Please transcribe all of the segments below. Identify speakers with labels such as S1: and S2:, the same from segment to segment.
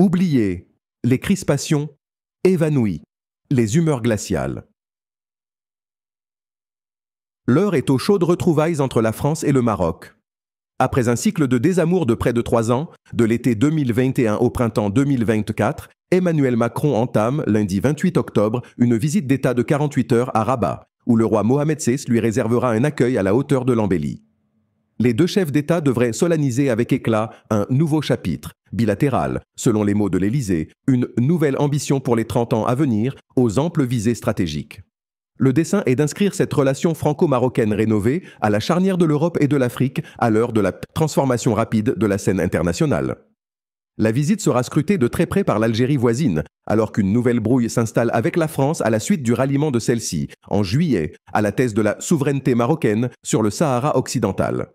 S1: Oublié. les crispations, évanouies, les humeurs glaciales. L'heure est aux chaudes retrouvailles entre la France et le Maroc. Après un cycle de désamour de près de trois ans, de l'été 2021 au printemps 2024, Emmanuel Macron entame, lundi 28 octobre, une visite d'État de 48 heures à Rabat, où le roi Mohamed VI lui réservera un accueil à la hauteur de l'embellie. Les deux chefs d'État devraient solenniser avec éclat un nouveau chapitre, bilatérale, selon les mots de l'Élysée, une nouvelle ambition pour les 30 ans à venir, aux amples visées stratégiques. Le dessin est d'inscrire cette relation franco-marocaine rénovée à la charnière de l'Europe et de l'Afrique à l'heure de la transformation rapide de la scène internationale. La visite sera scrutée de très près par l'Algérie voisine, alors qu'une nouvelle brouille s'installe avec la France à la suite du ralliement de celle-ci, en juillet, à la thèse de la souveraineté marocaine sur le Sahara occidental.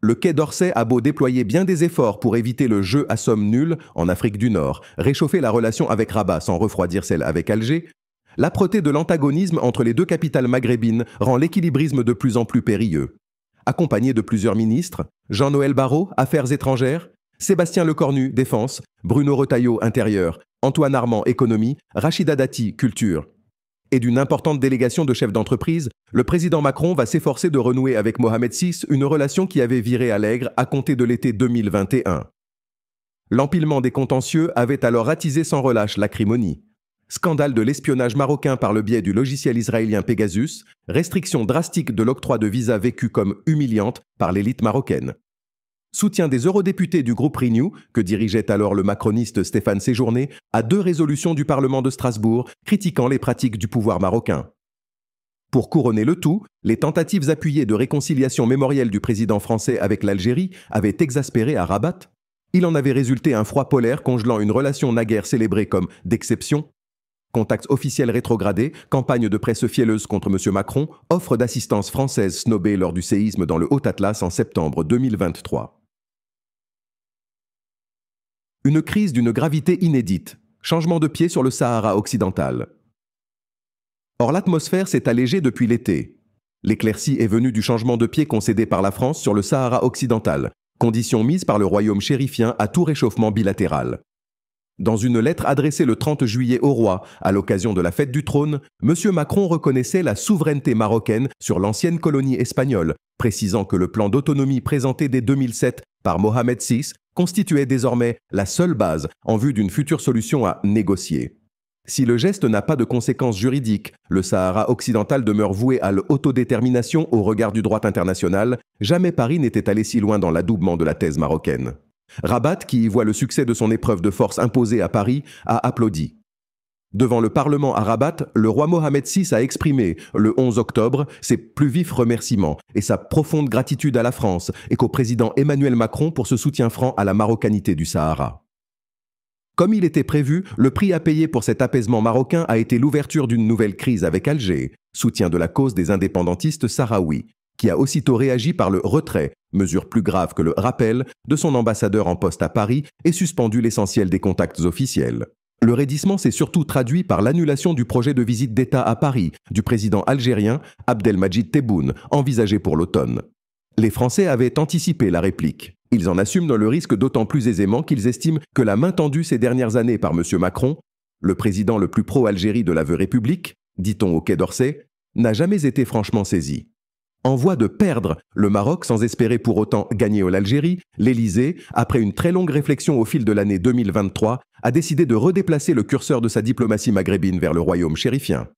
S1: Le Quai d'Orsay a beau déployer bien des efforts pour éviter le jeu à somme nulle en Afrique du Nord, réchauffer la relation avec Rabat sans refroidir celle avec Alger, l'âpreté de l'antagonisme entre les deux capitales maghrébines rend l'équilibrisme de plus en plus périlleux. Accompagné de plusieurs ministres, Jean-Noël Barrot, Affaires étrangères, Sébastien Lecornu, Défense, Bruno Retailleau, Intérieur, Antoine Armand, Économie, Rachida Dati, Culture et d'une importante délégation de chefs d'entreprise, le président Macron va s'efforcer de renouer avec Mohamed VI une relation qui avait viré à l'aigre à compter de l'été 2021. L'empilement des contentieux avait alors attisé sans relâche l'acrimonie. Scandale de l'espionnage marocain par le biais du logiciel israélien Pegasus, restriction drastique de l'octroi de visa vécue comme humiliante par l'élite marocaine soutien des eurodéputés du groupe Renew, que dirigeait alors le macroniste Stéphane Séjourné, à deux résolutions du Parlement de Strasbourg critiquant les pratiques du pouvoir marocain. Pour couronner le tout, les tentatives appuyées de réconciliation mémorielle du président français avec l'Algérie avaient exaspéré à Rabat. Il en avait résulté un froid polaire congelant une relation naguère célébrée comme d'exception. Contacts officiels rétrogradés, campagne de presse fielleuse contre M. Macron, offre d'assistance française snobée lors du séisme dans le Haut-Atlas en septembre 2023. Une crise d'une gravité inédite. Changement de pied sur le Sahara occidental. Or l'atmosphère s'est allégée depuis l'été. L'éclaircie est venue du changement de pied concédé par la France sur le Sahara occidental, condition mise par le royaume chérifien à tout réchauffement bilatéral. Dans une lettre adressée le 30 juillet au roi, à l'occasion de la fête du trône, M. Macron reconnaissait la souveraineté marocaine sur l'ancienne colonie espagnole, précisant que le plan d'autonomie présenté dès 2007 par Mohamed VI constituait désormais la seule base en vue d'une future solution à négocier. Si le geste n'a pas de conséquences juridiques, le Sahara occidental demeure voué à l'autodétermination au regard du droit international, jamais Paris n'était allé si loin dans l'adoubement de la thèse marocaine. Rabat, qui y voit le succès de son épreuve de force imposée à Paris, a applaudi. Devant le Parlement à Rabat, le roi Mohamed VI a exprimé, le 11 octobre, ses plus vifs remerciements et sa profonde gratitude à la France et qu'au président Emmanuel Macron pour ce soutien franc à la marocanité du Sahara. Comme il était prévu, le prix à payer pour cet apaisement marocain a été l'ouverture d'une nouvelle crise avec Alger, soutien de la cause des indépendantistes sahraouis, qui a aussitôt réagi par le retrait, mesure plus grave que le rappel, de son ambassadeur en poste à Paris et suspendu l'essentiel des contacts officiels. Le raidissement s'est surtout traduit par l'annulation du projet de visite d'État à Paris du président algérien Abdelmajid Tebboune, envisagé pour l'automne. Les Français avaient anticipé la réplique. Ils en assument le risque d'autant plus aisément qu'ils estiment que la main tendue ces dernières années par M. Macron, le président le plus pro-Algérie de la République, dit-on au Quai d'Orsay, n'a jamais été franchement saisie en voie de perdre le Maroc sans espérer pour autant gagner l'Algérie, l'Élysée, après une très longue réflexion au fil de l'année 2023, a décidé de redéplacer le curseur de sa diplomatie maghrébine vers le royaume chérifien.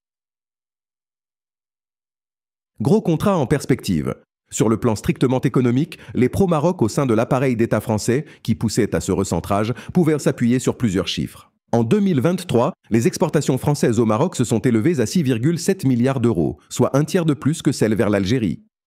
S1: Gros contrat en perspective. Sur le plan strictement économique, les pro-Maroc au sein de l'appareil d'État français, qui poussait à ce recentrage, pouvaient s'appuyer sur plusieurs chiffres. En 2023, les exportations françaises au Maroc se sont élevées à 6,7 milliards d'euros, soit un tiers de plus que celles vers l'Algérie.